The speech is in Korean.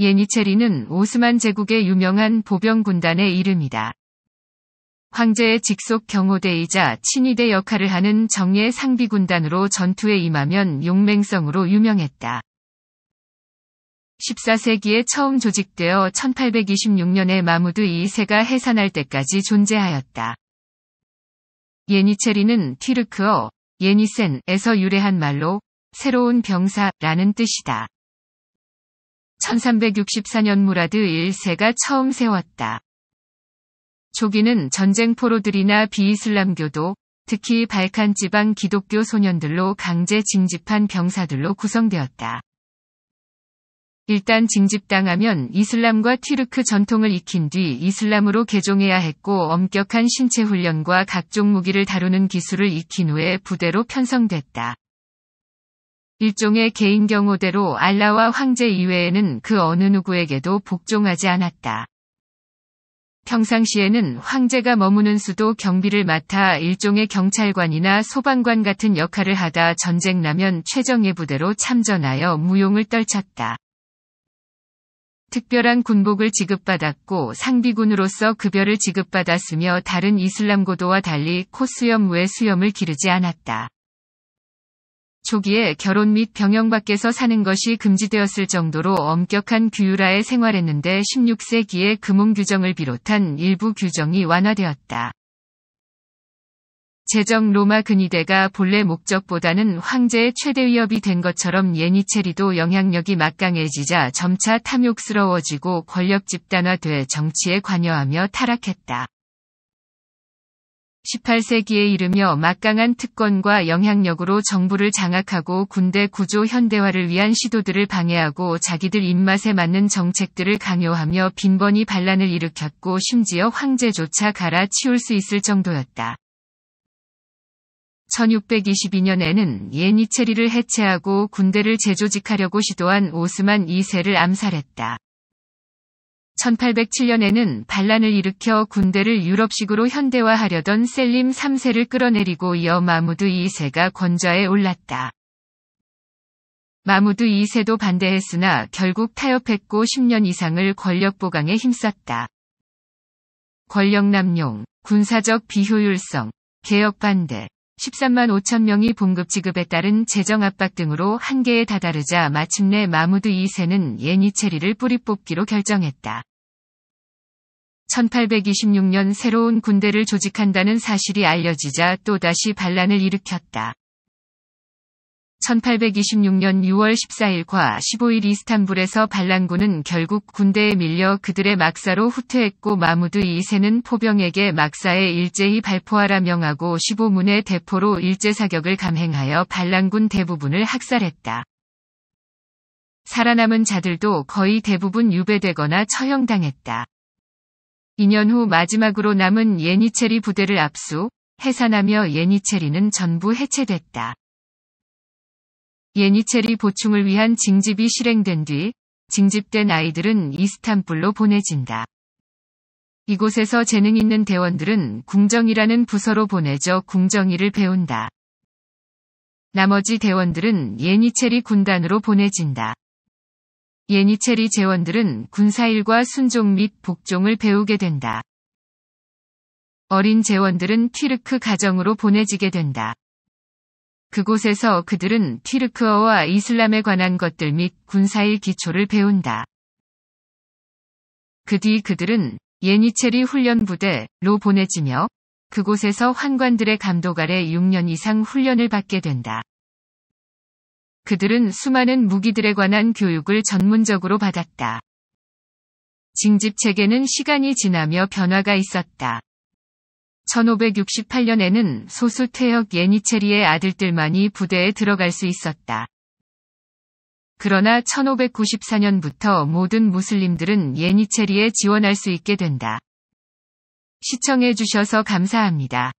예니체리는 오스만 제국의 유명한 보병군단의 이름이다. 황제의 직속 경호대이자 친위대 역할을 하는 정예 상비군단으로 전투에 임하면 용맹성으로 유명했다. 14세기에 처음 조직되어 1826년에 마무드 2세가 해산할 때까지 존재하였다. 예니체리는 티르크어 예니센에서 유래한 말로 새로운 병사라는 뜻이다. 1364년 무라드 1세가 처음 세웠다. 초기는 전쟁포로들이나 비이슬람교도 특히 발칸 지방 기독교 소년들로 강제 징집한 병사들로 구성되었다. 일단 징집당하면 이슬람과 티르크 전통을 익힌 뒤 이슬람으로 개종해야 했고 엄격한 신체 훈련과 각종 무기를 다루는 기술을 익힌 후에 부대로 편성됐다. 일종의 개인 경호대로 알라와 황제 이외에는 그 어느 누구에게도 복종하지 않았다. 평상시에는 황제가 머무는 수도 경비를 맡아 일종의 경찰관이나 소방관 같은 역할을 하다 전쟁 나면 최정예 부대로 참전하여 무용을 떨쳤다. 특별한 군복을 지급받았고 상비군으로서 급여를 지급받았으며 다른 이슬람고도와 달리 코수염외 수염을 기르지 않았다. 초기에 결혼 및 병영 밖에서 사는 것이 금지되었을 정도로 엄격한 규율하에 생활했는데 16세기의 금혼 규정을 비롯한 일부 규정이 완화되었다. 제정 로마 근위대가 본래 목적보다는 황제의 최대 위협이 된 것처럼 예니체리도 영향력이 막강해지자 점차 탐욕스러워지고 권력 집단화돼 정치에 관여하며 타락했다. 18세기에 이르며 막강한 특권과 영향력으로 정부를 장악하고 군대 구조 현대화를 위한 시도들을 방해하고 자기들 입맛에 맞는 정책들을 강요하며 빈번히 반란을 일으켰고 심지어 황제조차 갈아치울 수 있을 정도였다. 1622년에는 예니체리를 해체하고 군대를 재조직하려고 시도한 오스만 2세를 암살했다. 1807년에는 반란을 일으켜 군대를 유럽식으로 현대화하려던 셀림 3세를 끌어내리고 이어 마무드 2세가 권좌에 올랐다. 마무드 2세도 반대했으나 결국 타협했고 10년 이상을 권력 보강에 힘썼다. 권력 남용, 군사적 비효율성, 개혁 반대, 13만 5천 명이 봉급 지급에 따른 재정 압박 등으로 한계에 다다르자 마침내 마무드 2세는 예니체리를 뿌리 뽑기로 결정했다. 1826년 새로운 군대를 조직한다는 사실이 알려지자 또다시 반란을 일으켰다. 1826년 6월 14일과 15일 이스탄불에서 반란군은 결국 군대에 밀려 그들의 막사로 후퇴했고 마무드 2세는 포병에게 막사에 일제히 발포하라 명하고 15문의 대포로 일제사격을 감행하여 반란군 대부분을 학살했다. 살아남은 자들도 거의 대부분 유배되거나 처형당했다. 2년 후 마지막으로 남은 예니체리 부대를 압수, 해산하며 예니체리는 전부 해체됐다. 예니체리 보충을 위한 징집이 실행된 뒤 징집된 아이들은 이스탄불로 보내진다. 이곳에서 재능 있는 대원들은 궁정이라는 부서로 보내져 궁정이를 배운다. 나머지 대원들은 예니체리 군단으로 보내진다. 예니체리 재원들은 군사일과 순종 및 복종을 배우게 된다. 어린 재원들은 티르크 가정으로 보내지게 된다. 그곳에서 그들은 티르크어와 이슬람에 관한 것들 및 군사의 기초를 배운다. 그 뒤 그들은 예니체리 훈련부대로 보내지며 그곳에서 환관들의 감독 아래 6년 이상 훈련을 받게 된다. 그들은 수많은 무기들에 관한 교육을 전문적으로 받았다. 징집 체계는 시간이 지나며 변화가 있었다. 1568년에는 소수 태역 예니체리의 아들들만이 부대에 들어갈 수 있었다. 그러나 1594년부터 모든 무슬림들은 예니체리에 지원할 수 있게 된다. 시청해주셔서 감사합니다.